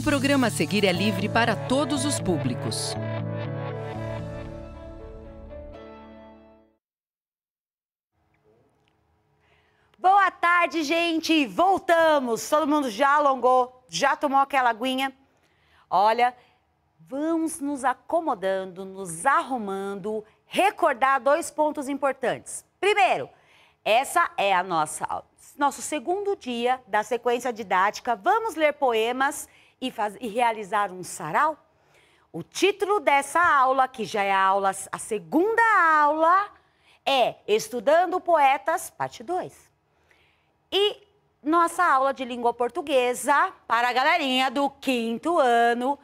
O programa a seguir é livre para todos os públicos. Boa tarde, gente! Voltamos! Todo mundo já alongou, já tomou aquela aguinha? Olha, vamos nos acomodando, nos arrumando, recordar dois pontos importantes. Primeiro, essa é a nossa nosso segundo dia da sequência didática. Vamos ler poemas e, faz, e realizar um sarau? O título dessa aula, que já é a, aula, a segunda aula, é Estudando Poetas, parte 2. E nossa aula de língua portuguesa para a galerinha do quinto ano.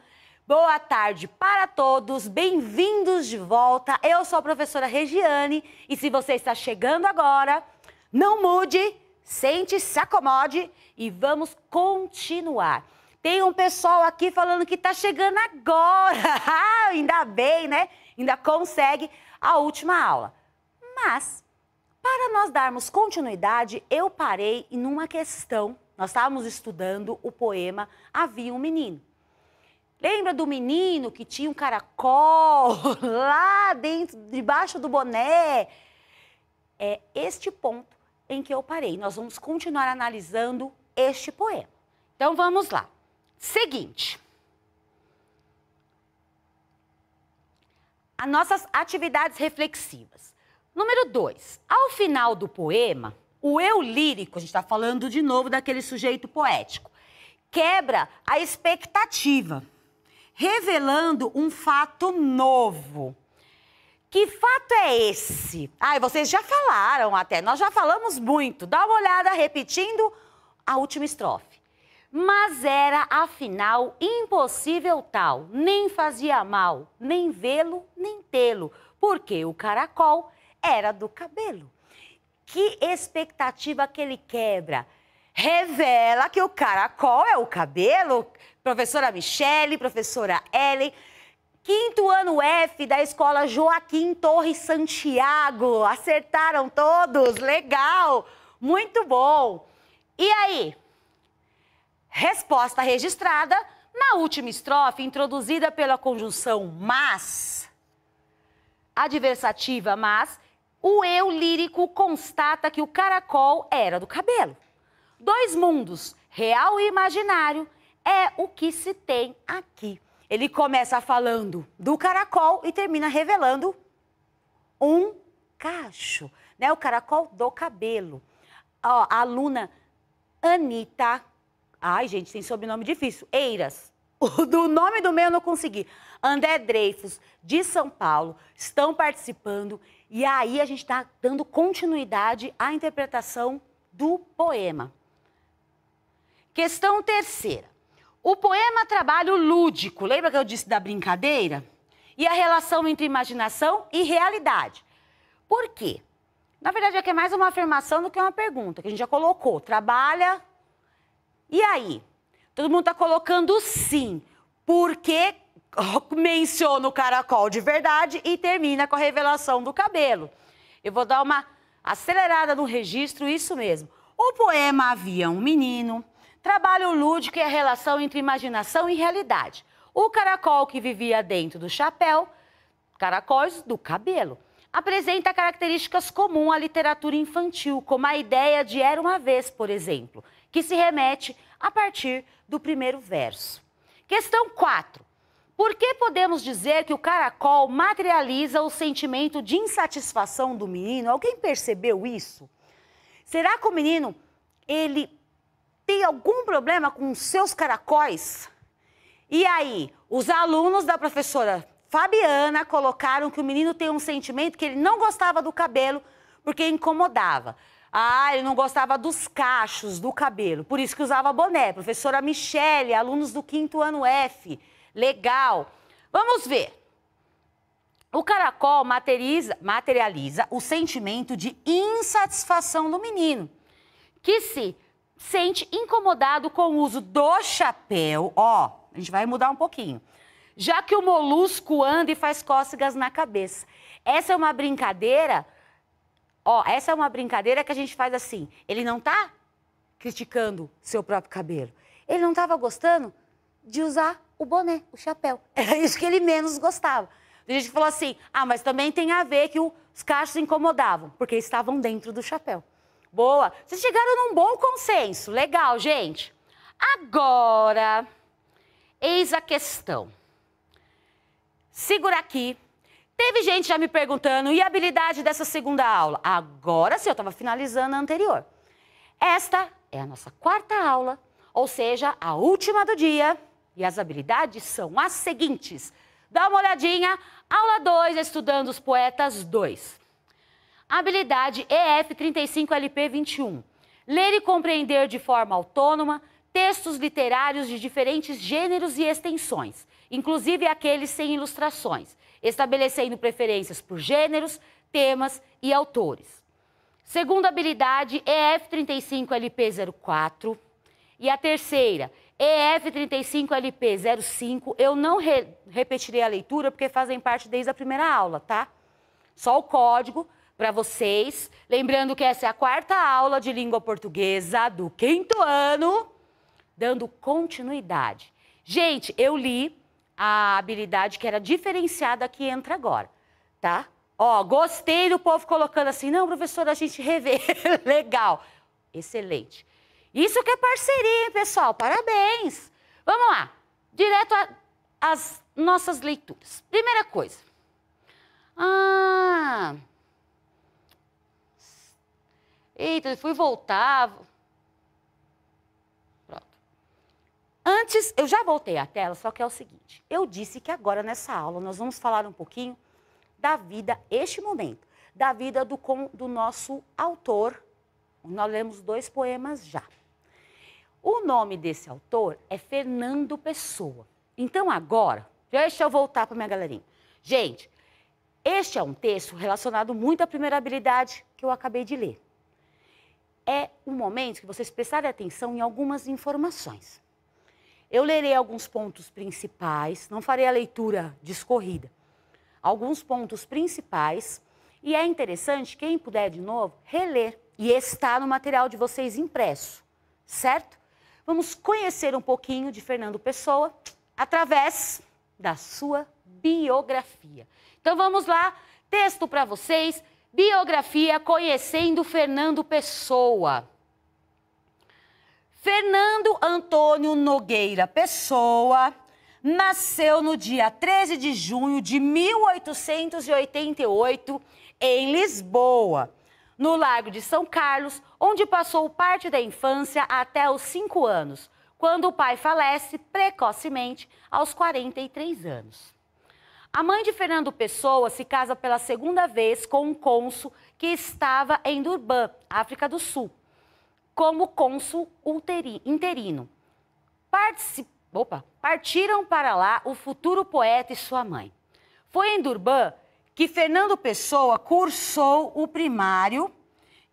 Boa tarde para todos, bem-vindos de volta. Eu sou a professora Regiane e se você está chegando agora, não mude, sente, se acomode e vamos continuar. Tem um pessoal aqui falando que está chegando agora. Ah, ainda bem, né? Ainda consegue a última aula. Mas, para nós darmos continuidade, eu parei em uma questão. Nós estávamos estudando o poema Havia um Menino. Lembra do menino que tinha um caracol lá dentro, debaixo do boné? É este ponto em que eu parei. Nós vamos continuar analisando este poema. Então vamos lá. Seguinte. As nossas atividades reflexivas. Número dois, ao final do poema, o eu lírico, a gente está falando de novo daquele sujeito poético, quebra a expectativa, revelando um fato novo. Que fato é esse? Ai, ah, vocês já falaram até, nós já falamos muito. Dá uma olhada repetindo a última estrofe. Mas era, afinal, impossível tal, nem fazia mal, nem vê-lo, nem tê-lo, porque o caracol era do cabelo. Que expectativa que ele quebra! Revela que o caracol é o cabelo. Professora Michele, professora Ellen, quinto ano F da escola Joaquim Torres Santiago. Acertaram todos, legal, muito bom. E aí, Resposta registrada na última estrofe, introduzida pela conjunção mas, adversativa mas, o eu lírico constata que o caracol era do cabelo. Dois mundos, real e imaginário, é o que se tem aqui. Ele começa falando do caracol e termina revelando um cacho, né? O caracol do cabelo. Ó, a aluna Anita Ai, gente, tem sobrenome difícil. Eiras. Do nome do meu eu não consegui. André Dreyfus, de São Paulo, estão participando. E aí a gente está dando continuidade à interpretação do poema. Questão terceira. O poema trabalha lúdico. Lembra que eu disse da brincadeira? E a relação entre imaginação e realidade. Por quê? Na verdade, aqui é, é mais uma afirmação do que uma pergunta, que a gente já colocou. Trabalha e aí? Todo mundo está colocando sim, porque menciona o caracol de verdade e termina com a revelação do cabelo. Eu vou dar uma acelerada no registro, isso mesmo. O poema Havia um Menino trabalha o lúdico e a relação entre imaginação e realidade. O caracol que vivia dentro do chapéu, caracóis do cabelo, apresenta características comuns à literatura infantil, como a ideia de Era uma Vez, por exemplo – que se remete a partir do primeiro verso. Questão 4. Por que podemos dizer que o caracol materializa o sentimento de insatisfação do menino? Alguém percebeu isso? Será que o menino ele tem algum problema com seus caracóis? E aí, os alunos da professora Fabiana colocaram que o menino tem um sentimento que ele não gostava do cabelo porque incomodava. Ah, ele não gostava dos cachos do cabelo, por isso que usava boné. Professora Michele, alunos do quinto ano F. Legal. Vamos ver. O caracol materializa, materializa o sentimento de insatisfação do menino, que se sente incomodado com o uso do chapéu. Ó, a gente vai mudar um pouquinho. Já que o molusco anda e faz cócegas na cabeça. Essa é uma brincadeira Ó, essa é uma brincadeira que a gente faz assim. Ele não tá criticando seu próprio cabelo. Ele não estava gostando de usar o boné, o chapéu. Era isso que ele menos gostava. A gente falou assim: ah, mas também tem a ver que os cachos incomodavam, porque estavam dentro do chapéu. Boa. Vocês chegaram num bom consenso. Legal, gente. Agora, eis a questão. Segura aqui Teve gente já me perguntando, e a habilidade dessa segunda aula? Agora sim, eu estava finalizando a anterior. Esta é a nossa quarta aula, ou seja, a última do dia. E as habilidades são as seguintes. Dá uma olhadinha, aula 2, estudando os poetas 2. Habilidade EF35LP21. Ler e compreender de forma autônoma textos literários de diferentes gêneros e extensões, inclusive aqueles sem ilustrações estabelecendo preferências por gêneros, temas e autores. Segunda habilidade, EF35LP04. E a terceira, EF35LP05. Eu não re repetirei a leitura porque fazem parte desde a primeira aula, tá? Só o código para vocês. Lembrando que essa é a quarta aula de língua portuguesa do quinto ano, dando continuidade. Gente, eu li a habilidade que era diferenciada que entra agora, tá? Ó, gostei do povo colocando assim, não, professora, a gente revê. Legal. Excelente. Isso que é parceria, hein, pessoal? Parabéns. Vamos lá. Direto às nossas leituras. Primeira coisa. Ah... Eita, fui voltar, Antes, eu já voltei à tela, só que é o seguinte: eu disse que agora nessa aula nós vamos falar um pouquinho da vida, este momento, da vida do, do nosso autor. Nós lemos dois poemas já. O nome desse autor é Fernando Pessoa. Então, agora, deixa eu voltar para minha galerinha. Gente, este é um texto relacionado muito à primeira habilidade que eu acabei de ler. É um momento que vocês prestarem atenção em algumas informações. Eu lerei alguns pontos principais, não farei a leitura discorrida. Alguns pontos principais. E é interessante, quem puder de novo, reler. E está no material de vocês impresso, certo? Vamos conhecer um pouquinho de Fernando Pessoa através da sua biografia. Então vamos lá, texto para vocês, biografia conhecendo Fernando Pessoa. Fernando Antônio Nogueira Pessoa nasceu no dia 13 de junho de 1888 em Lisboa, no Largo de São Carlos, onde passou parte da infância até os 5 anos, quando o pai falece precocemente aos 43 anos. A mãe de Fernando Pessoa se casa pela segunda vez com um cônsul que estava em Durban, África do Sul, como cônsul interino. Particip... Opa, partiram para lá o futuro poeta e sua mãe. Foi em Durban que Fernando Pessoa cursou o primário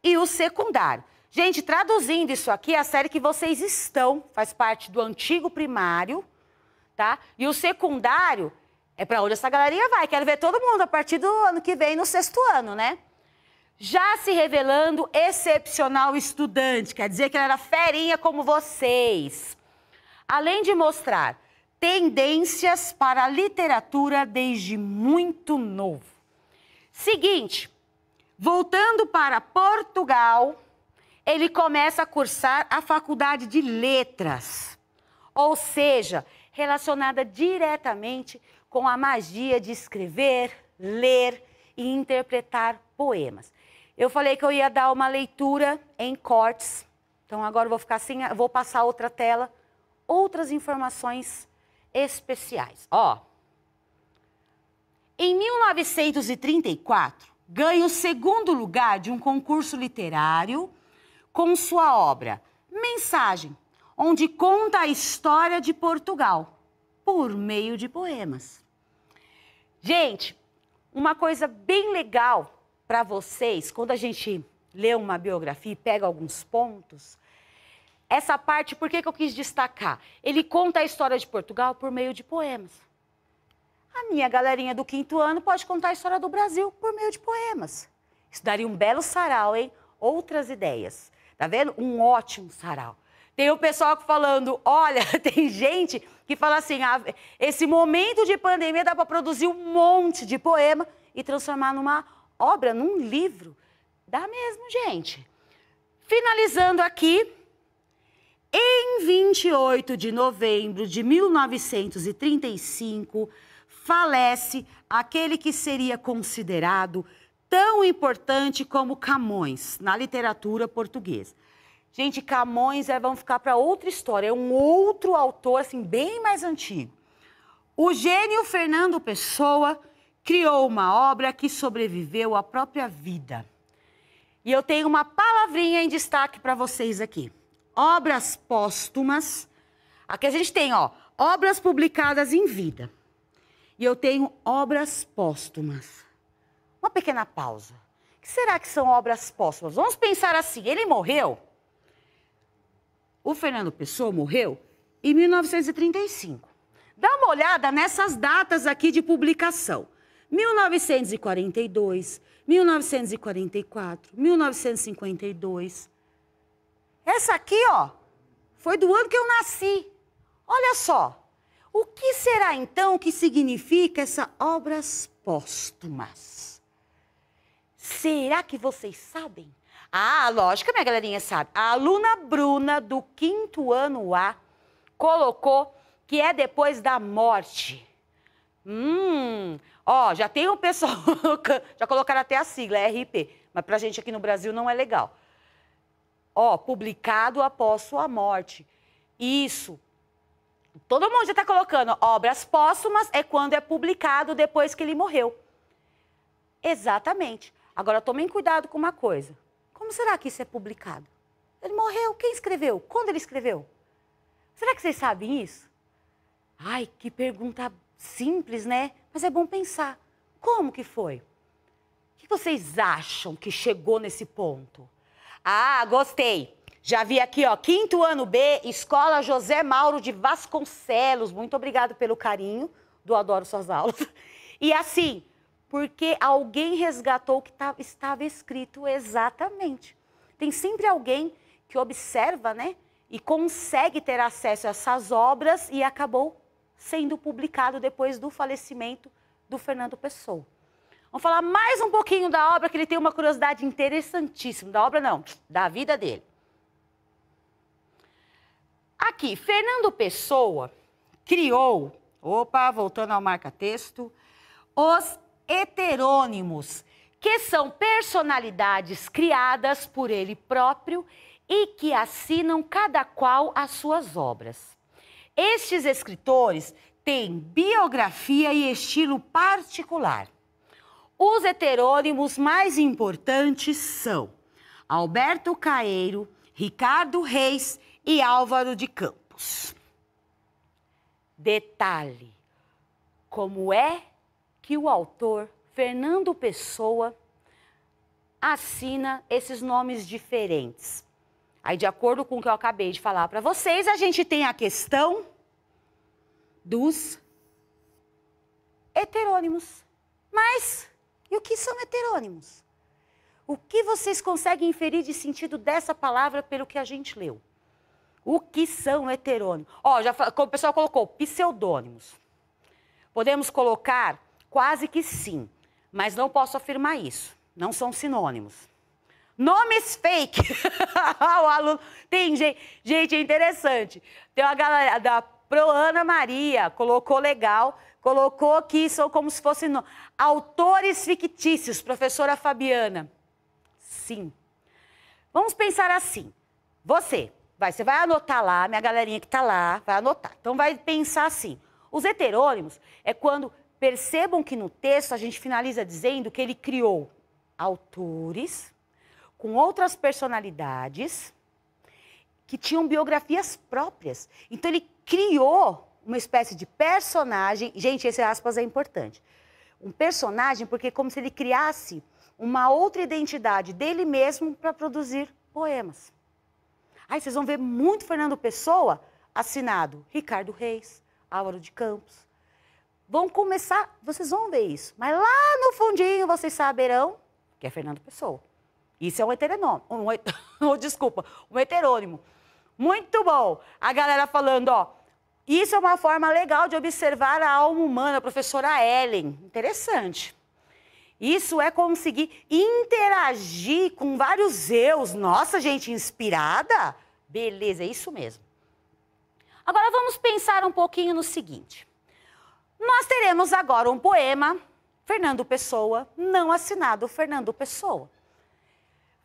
e o secundário. Gente, traduzindo isso aqui, é a série que vocês estão faz parte do antigo primário, tá? E o secundário é para onde essa galeria vai. Quero ver todo mundo a partir do ano que vem, no sexto ano, né? já se revelando excepcional estudante, quer dizer que ela era ferinha como vocês. Além de mostrar tendências para a literatura desde muito novo. Seguinte, voltando para Portugal, ele começa a cursar a faculdade de letras, ou seja, relacionada diretamente com a magia de escrever, ler e interpretar poemas. Eu falei que eu ia dar uma leitura em cortes. Então agora eu vou ficar assim, vou passar outra tela, outras informações especiais. Ó. Em 1934, ganha o segundo lugar de um concurso literário com sua obra Mensagem, onde conta a história de Portugal por meio de poemas. Gente, uma coisa bem legal para vocês, quando a gente lê uma biografia e pega alguns pontos, essa parte, por que, que eu quis destacar? Ele conta a história de Portugal por meio de poemas. A minha galerinha do quinto ano pode contar a história do Brasil por meio de poemas. Isso daria um belo sarau, hein? Outras ideias. Tá vendo? Um ótimo sarau. Tem o pessoal falando, olha, tem gente que fala assim, ah, esse momento de pandemia dá para produzir um monte de poema e transformar numa obra num livro. Dá mesmo, gente. Finalizando aqui, em 28 de novembro de 1935, falece aquele que seria considerado tão importante como Camões na literatura portuguesa. Gente, Camões é, vamos ficar para outra história, é um outro autor assim bem mais antigo. O gênio Fernando Pessoa criou uma obra que sobreviveu à própria vida. E eu tenho uma palavrinha em destaque para vocês aqui. Obras póstumas. Aqui a gente tem, ó, obras publicadas em vida. E eu tenho obras póstumas. Uma pequena pausa. O que será que são obras póstumas? Vamos pensar assim, ele morreu? O Fernando Pessoa morreu em 1935. Dá uma olhada nessas datas aqui de publicação. 1942, 1944, 1952. Essa aqui, ó, foi do ano que eu nasci. Olha só. O que será então que significa essa obras póstumas? Será que vocês sabem? Ah, lógico que minha galerinha sabe. A aluna Bruna, do quinto ano A, colocou que é depois da morte. Hum, Ó, já tem um pessoal, já colocaram até a sigla, é RP, mas pra gente aqui no Brasil não é legal. Ó, publicado após sua morte. Isso. Todo mundo já está colocando obras póstumas é quando é publicado depois que ele morreu. Exatamente. Agora tomem cuidado com uma coisa. Como será que isso é publicado? Ele morreu, quem escreveu? Quando ele escreveu? Será que vocês sabem isso? Ai, que pergunta simples, né? Mas é bom pensar. Como que foi? O que vocês acham que chegou nesse ponto? Ah, gostei. Já vi aqui, ó, quinto ano B, Escola José Mauro de Vasconcelos. Muito obrigado pelo carinho, do Adoro Suas Aulas. E assim, porque alguém resgatou o que tá, estava escrito exatamente. Tem sempre alguém que observa, né? E consegue ter acesso a essas obras e acabou sendo publicado depois do falecimento do Fernando Pessoa. Vamos falar mais um pouquinho da obra, que ele tem uma curiosidade interessantíssima. Da obra, não, da vida dele. Aqui, Fernando Pessoa criou, opa, voltando ao marca-texto, os heterônimos, que são personalidades criadas por ele próprio e que assinam cada qual as suas obras. Estes escritores têm biografia e estilo particular. Os heterônimos mais importantes são Alberto Caeiro, Ricardo Reis e Álvaro de Campos. Detalhe: como é que o autor Fernando Pessoa assina esses nomes diferentes? Aí, de acordo com o que eu acabei de falar para vocês, a gente tem a questão dos heterônimos. Mas, e o que são heterônimos? O que vocês conseguem inferir de sentido dessa palavra pelo que a gente leu? O que são heterônimos? Ó, oh, já, o pessoal colocou pseudônimos. Podemos colocar quase que sim, mas não posso afirmar isso. Não são sinônimos. Nomes fake. o aluno. Tem gente. Gente, é interessante. Tem uma galera da Proana Maria, colocou legal, colocou que são como se fossem no... autores fictícios, professora Fabiana. Sim. Vamos pensar assim. Você, vai, você vai anotar lá, minha galerinha que está lá, vai anotar. Então vai pensar assim. Os heterônimos é quando percebam que no texto a gente finaliza dizendo que ele criou autores com outras personalidades que tinham biografias próprias. Então ele criou uma espécie de personagem. Gente, esse aspas é importante. Um personagem, porque é como se ele criasse uma outra identidade dele mesmo para produzir poemas. Aí vocês vão ver muito Fernando Pessoa assinado Ricardo Reis, Álvaro de Campos. Vão começar, vocês vão ver isso, mas lá no fundinho vocês saberão que é Fernando Pessoa. Isso é um heteronômio. Um, oh, desculpa, um heterônimo. Muito bom. A galera falando, ó. Isso é uma forma legal de observar a alma humana, a professora Ellen. Interessante. Isso é conseguir interagir com vários eus. Nossa, gente, inspirada? Beleza, é isso mesmo. Agora vamos pensar um pouquinho no seguinte. Nós teremos agora um poema, Fernando Pessoa, não assinado Fernando Pessoa.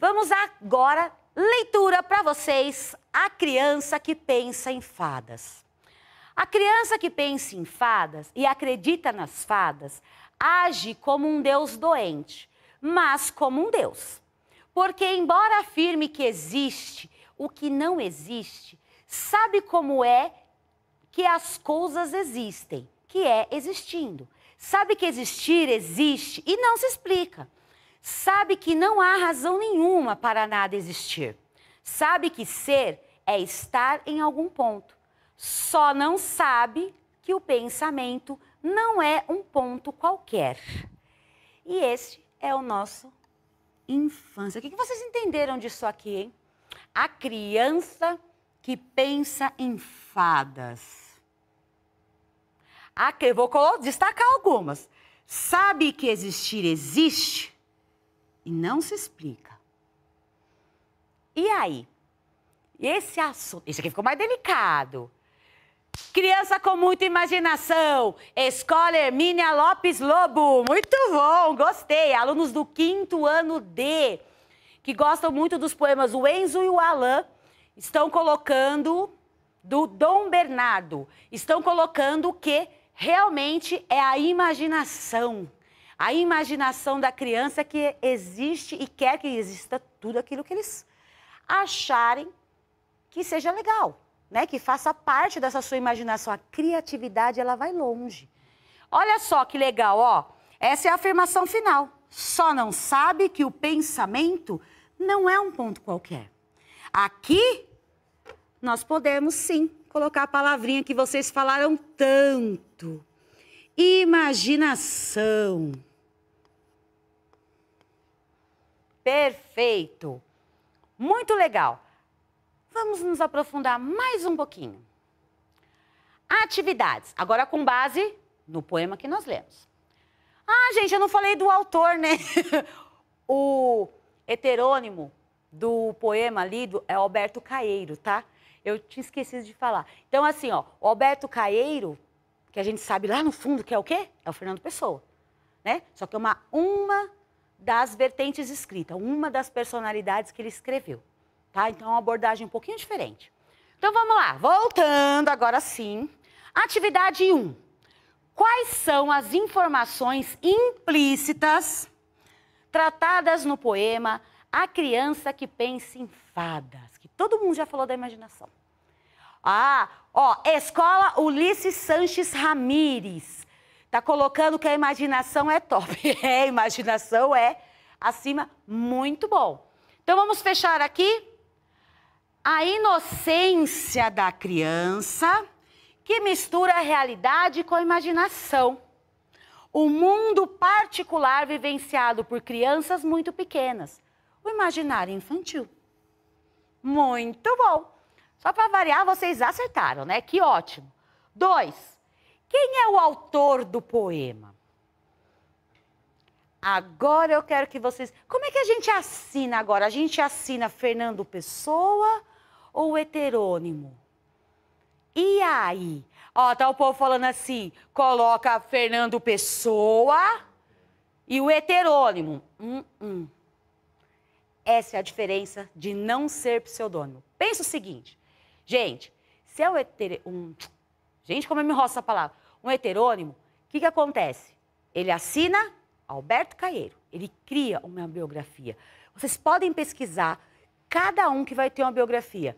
Vamos agora leitura para vocês A criança que pensa em fadas. A criança que pensa em fadas e acredita nas fadas age como um deus doente, mas como um deus. Porque embora afirme que existe o que não existe, sabe como é que as coisas existem, que é existindo. Sabe que existir existe e não se explica sabe que não há razão nenhuma para nada existir. Sabe que ser é estar em algum ponto. Só não sabe que o pensamento não é um ponto qualquer. E este é o nosso infância. O que vocês entenderam disso aqui, hein? A criança que pensa em fadas. Aqui, vou destacar algumas. Sabe que existir existe? e não se explica. E aí? Esse assunto. Isso aqui ficou mais delicado. Criança com muita imaginação. Escola Hermínia Lopes Lobo. Muito bom, gostei. Alunos do quinto ano D, que gostam muito dos poemas O Enzo e o Alain, estão colocando do Dom Bernardo. Estão colocando que realmente é a imaginação a imaginação da criança é que existe e quer que exista tudo aquilo que eles acharem que seja legal, né? Que faça parte dessa sua imaginação. A criatividade, ela vai longe. Olha só que legal, ó. Essa é a afirmação final. Só não sabe que o pensamento não é um ponto qualquer. Aqui, nós podemos sim colocar a palavrinha que vocês falaram tanto. Imaginação. Perfeito. Muito legal. Vamos nos aprofundar mais um pouquinho. Atividades. Agora com base no poema que nós lemos. Ah, gente, eu não falei do autor, né? o heterônimo do poema lido é Alberto Caeiro, tá? Eu tinha esquecido de falar. Então, assim, ó, o Alberto Caeiro, que a gente sabe lá no fundo que é o quê? É o Fernando Pessoa, né? Só que é uma, uma das vertentes escritas, uma das personalidades que ele escreveu. Tá? Então, é uma abordagem um pouquinho diferente. Então, vamos lá. Voltando agora sim. Atividade 1. Quais são as informações implícitas tratadas no poema A Criança que Pensa em Fadas? Que todo mundo já falou da imaginação. Ah, ó, Escola Ulisses Sanches Ramires. Tá colocando que a imaginação é top. É, imaginação é acima, muito bom. Então vamos fechar aqui. A inocência da criança que mistura a realidade com a imaginação. O mundo particular vivenciado por crianças muito pequenas. O imaginário infantil. Muito bom. Só para variar, vocês acertaram, né? Que ótimo. Dois. Quem é o autor do poema? Agora eu quero que vocês. Como é que a gente assina agora? A gente assina Fernando Pessoa ou heterônimo? E aí? Ó, tá o povo falando assim: coloca Fernando Pessoa e o heterônimo. Hum, hum. Essa é a diferença de não ser pseudônimo. Pensa o seguinte, gente, se é o heterônimo. Um... Gente, como eu me roço essa palavra um heterônimo, o que, que acontece? Ele assina Alberto Caeiro, ele cria uma biografia. Vocês podem pesquisar cada um que vai ter uma biografia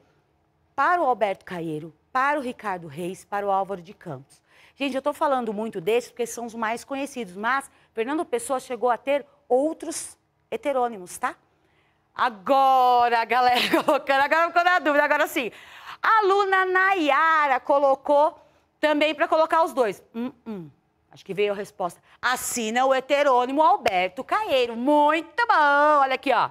para o Alberto Caeiro, para o Ricardo Reis, para o Álvaro de Campos. Gente, eu estou falando muito desses porque são os mais conhecidos, mas Fernando Pessoa chegou a ter outros heterônimos, tá? Agora, galera, colocando, agora ficou na dúvida, agora sim. A aluna Nayara colocou também para colocar os dois. Hum, hum. Acho que veio a resposta. Assina o heterônimo Alberto Caeiro. Muito bom! Olha aqui, ó.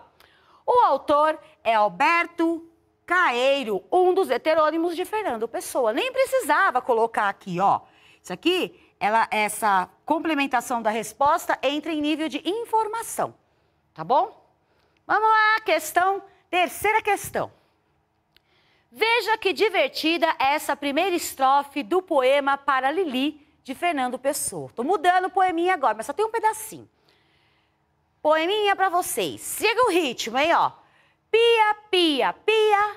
O autor é Alberto Caeiro, um dos heterônimos de Fernando Pessoa. Nem precisava colocar aqui, ó. Isso aqui, ela, essa complementação da resposta entra em nível de informação, tá bom? Vamos lá, questão, terceira questão. Veja que divertida é essa primeira estrofe do poema Para Lili, de Fernando Pessoa. Tô mudando o poeminha agora, mas só tem um pedacinho. Poeminha para vocês. Siga o ritmo, hein, ó. Pia, pia, pia,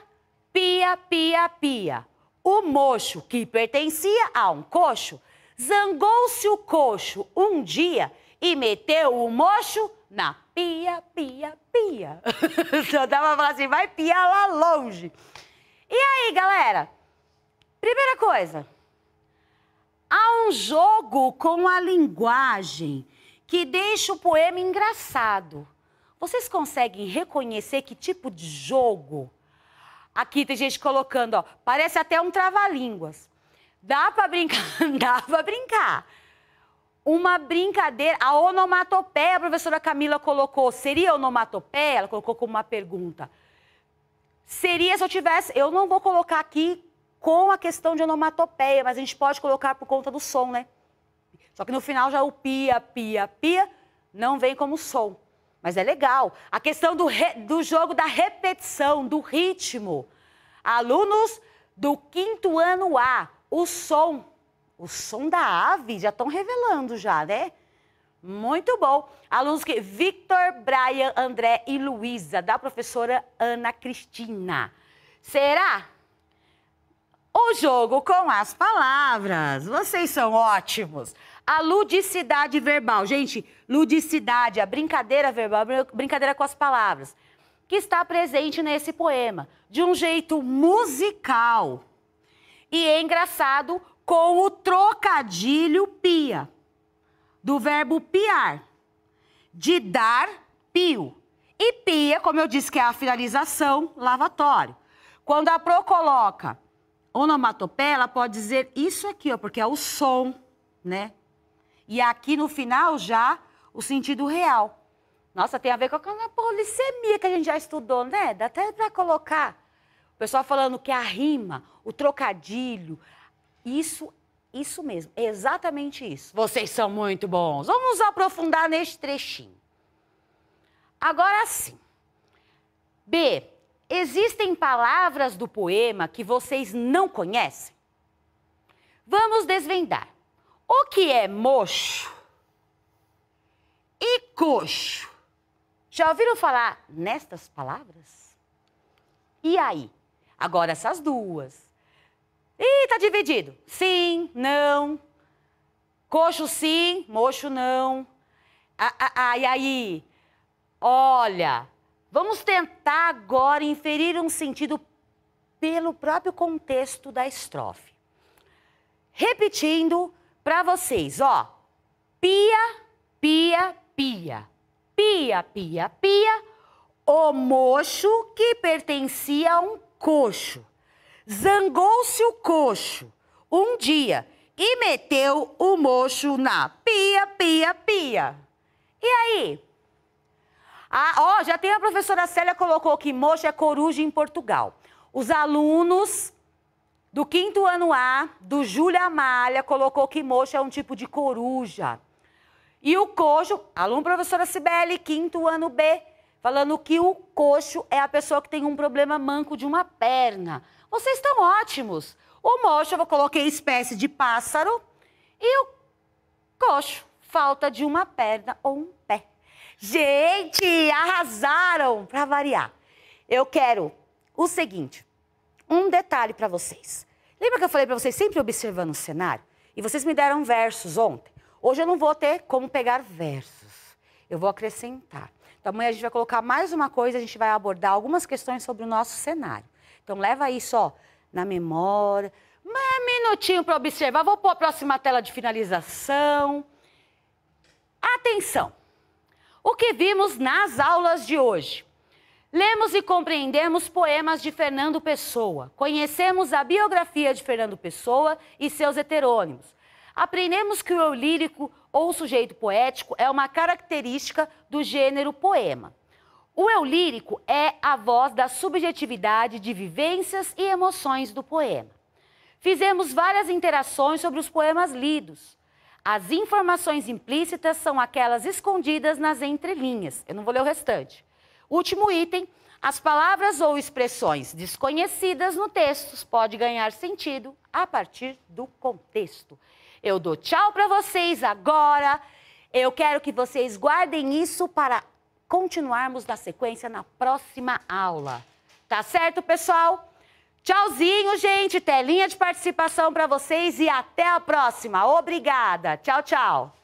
pia, pia, pia. O mocho que pertencia a um coxo, zangou-se o coxo um dia e meteu o mocho na pia, pia, pia. Só dava pra falar assim, vai piar lá longe. E aí, galera? Primeira coisa, há um jogo com a linguagem que deixa o poema engraçado. Vocês conseguem reconhecer que tipo de jogo? Aqui tem gente colocando, ó, parece até um trava-línguas. Dá para brincar, dá para brincar. Uma brincadeira, a onomatopeia, a professora Camila colocou, seria onomatopeia? Ela colocou como uma pergunta. Seria se eu tivesse. Eu não vou colocar aqui com a questão de onomatopeia, mas a gente pode colocar por conta do som, né? Só que no final já é o pia, pia, pia não vem como som. Mas é legal. A questão do, re... do jogo da repetição, do ritmo. Alunos do quinto ano A, o som. O som da ave já estão revelando já, né? Muito bom. Alunos que Victor, Brian, André e Luísa, da professora Ana Cristina. Será? O jogo com as palavras. Vocês são ótimos. A ludicidade verbal. Gente, ludicidade, a brincadeira verbal, brincadeira com as palavras, que está presente nesse poema, de um jeito musical. E engraçado com o trocadilho pia do verbo piar, de dar pio. E pia, como eu disse, que é a finalização lavatório. Quando a Pro coloca onomatopeia, ela pode dizer isso aqui, ó, porque é o som, né? E aqui no final já o sentido real. Nossa, tem a ver com a polissemia que a gente já estudou, né? Dá até para colocar. O pessoal falando que a rima, o trocadilho, isso isso mesmo, exatamente isso. Vocês são muito bons. Vamos aprofundar neste trechinho. Agora sim. B. Existem palavras do poema que vocês não conhecem? Vamos desvendar. O que é mocho e coxo? Já ouviram falar nestas palavras? E aí? Agora essas duas Ih, tá dividido. Sim, não. Coxo sim, mocho não. Ah, ah, ah, e aí? Olha, vamos tentar agora inferir um sentido pelo próprio contexto da estrofe. Repetindo para vocês, ó. Pia, pia, pia. Pia, pia, pia. O mocho que pertencia a um coxo. Zangou-se o coxo um dia e meteu o mocho na pia, pia, pia. E aí? Ah, ó, já tem a professora Célia colocou que mocho é coruja em Portugal. Os alunos do quinto ano A, do Júlia Malha, colocou que mocho é um tipo de coruja. E o coxo, aluno professora Cibele, quinto ano B, falando que o coxo é a pessoa que tem um problema manco de uma perna. Vocês estão ótimos. O mocho, eu coloquei espécie de pássaro. E o coxo, falta de uma perna ou um pé. Gente, arrasaram! Para variar, eu quero o seguinte: um detalhe para vocês. Lembra que eu falei para vocês sempre observando o cenário? E vocês me deram versos ontem. Hoje eu não vou ter como pegar versos. Eu vou acrescentar. Então amanhã a gente vai colocar mais uma coisa, a gente vai abordar algumas questões sobre o nosso cenário. Então leva isso, ó, na memória. Um é minutinho para observar. Vou pôr a próxima tela de finalização. Atenção! O que vimos nas aulas de hoje? Lemos e compreendemos poemas de Fernando Pessoa. Conhecemos a biografia de Fernando Pessoa e seus heterônimos. Aprendemos que o eu lírico ou o sujeito poético é uma característica do gênero poema. O eu lírico é a voz da subjetividade de vivências e emoções do poema. Fizemos várias interações sobre os poemas lidos. As informações implícitas são aquelas escondidas nas entrelinhas. Eu não vou ler o restante. Último item: as palavras ou expressões desconhecidas no texto pode ganhar sentido a partir do contexto. Eu dou tchau para vocês agora. Eu quero que vocês guardem isso para continuarmos da sequência na próxima aula. Tá certo, pessoal? Tchauzinho, gente. Telinha de participação para vocês e até a próxima. Obrigada. Tchau, tchau.